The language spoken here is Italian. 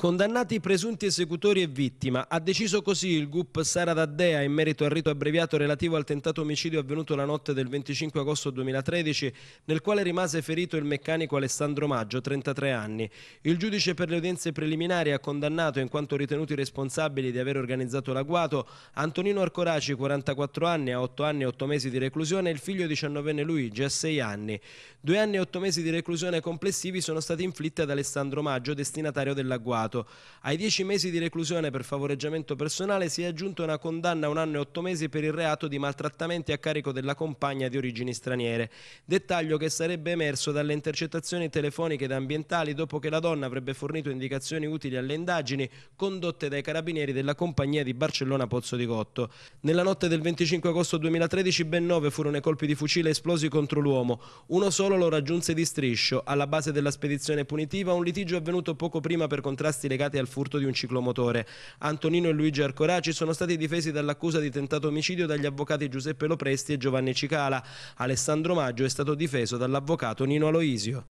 Condannati i presunti esecutori e vittima, ha deciso così il GUP Sara D'Addea in merito al rito abbreviato relativo al tentato omicidio avvenuto la notte del 25 agosto 2013, nel quale rimase ferito il meccanico Alessandro Maggio, 33 anni. Il giudice per le udienze preliminari ha condannato, in quanto ritenuti responsabili di aver organizzato l'agguato, Antonino Arcoraci, 44 anni, a 8 anni e 8 mesi di reclusione, e il figlio 19enne Luigi, a 6 anni. Due anni e 8 mesi di reclusione complessivi sono stati inflitti ad Alessandro Maggio, destinatario dell'agguato reato. Ai dieci mesi di reclusione per favoreggiamento personale si è aggiunta una condanna a un anno e otto mesi per il reato di maltrattamenti a carico della compagna di origini straniere. Dettaglio che sarebbe emerso dalle intercettazioni telefoniche ed ambientali dopo che la donna avrebbe fornito indicazioni utili alle indagini condotte dai carabinieri della compagnia di Barcellona Pozzo di Cotto. Nella notte del 25 agosto 2013 ben nove furono i colpi di fucile esplosi contro l'uomo. Uno solo lo raggiunse di striscio. Alla base della spedizione punitiva un litigio avvenuto poco prima per contrasti ergastoli legati al furto di un ciclomotore. Antonino e Luigi Arcoraci sono stati difesi dall'accusa di tentato omicidio dagli avvocati Giuseppe Lopresti e Giovanni Cicala. Alessandro Maggio è stato difeso dall'avvocato Nino Aloisio.